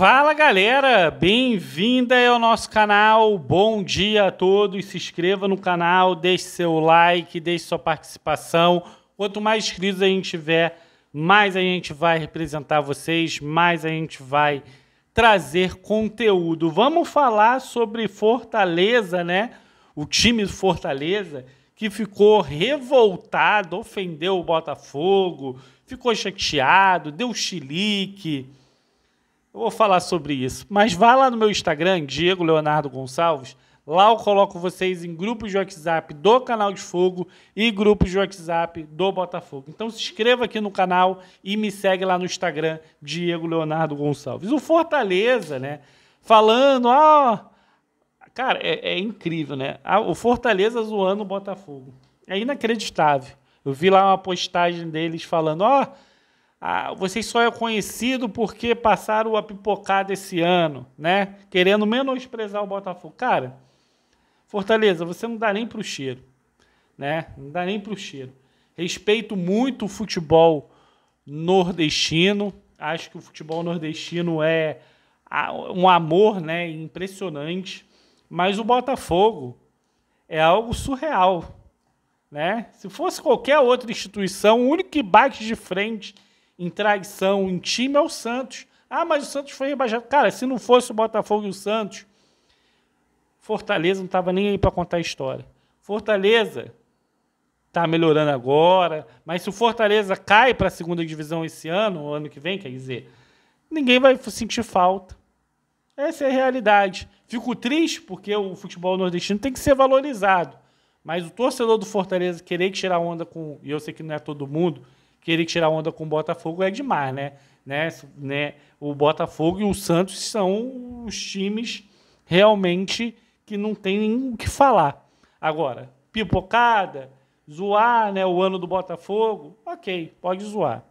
Fala galera, bem-vinda ao nosso canal. Bom dia a todos. Se inscreva no canal, deixe seu like, deixe sua participação. Quanto mais inscritos a gente tiver, mais a gente vai representar vocês, mais a gente vai trazer conteúdo. Vamos falar sobre Fortaleza, né? O time do Fortaleza que ficou revoltado, ofendeu o Botafogo, ficou chateado, deu chilique eu vou falar sobre isso. Mas vá lá no meu Instagram, Diego Leonardo Gonçalves. Lá eu coloco vocês em grupos de WhatsApp do canal de Fogo e grupos de WhatsApp do Botafogo. Então se inscreva aqui no canal e me segue lá no Instagram, Diego Leonardo Gonçalves. O Fortaleza, né? Falando, ó. Oh, cara, é, é, incrível, né? O Fortaleza zoando o Botafogo. É inacreditável. Eu vi lá uma postagem deles falando, ó. Oh, ah, vocês só é conhecido porque passaram a pipocar desse ano, né? Querendo menosprezar o Botafogo. Cara, Fortaleza, você não dá nem pro cheiro, né? Não dá nem pro cheiro. Respeito muito o futebol nordestino. Acho que o futebol nordestino é um amor, né, impressionante. Mas o Botafogo é algo surreal, né? Se fosse qualquer outra instituição, o único que bate de frente em traição em time é o Santos. Ah, mas o Santos foi rebaixado. Cara, se não fosse o Botafogo e o Santos, Fortaleza não estava nem aí para contar a história. Fortaleza está melhorando agora, mas se o Fortaleza cai para a segunda divisão esse ano, ou ano que vem, quer dizer, ninguém vai sentir falta. Essa é a realidade. Fico triste porque o futebol nordestino tem que ser valorizado. Mas o torcedor do Fortaleza querer tirar onda com. E eu sei que não é todo mundo, querer tirar onda com o Botafogo é demais, né? né? né? O Botafogo e o Santos são os times realmente que não tem o que falar. Agora, pipocada, zoar né, o ano do Botafogo, ok, pode zoar.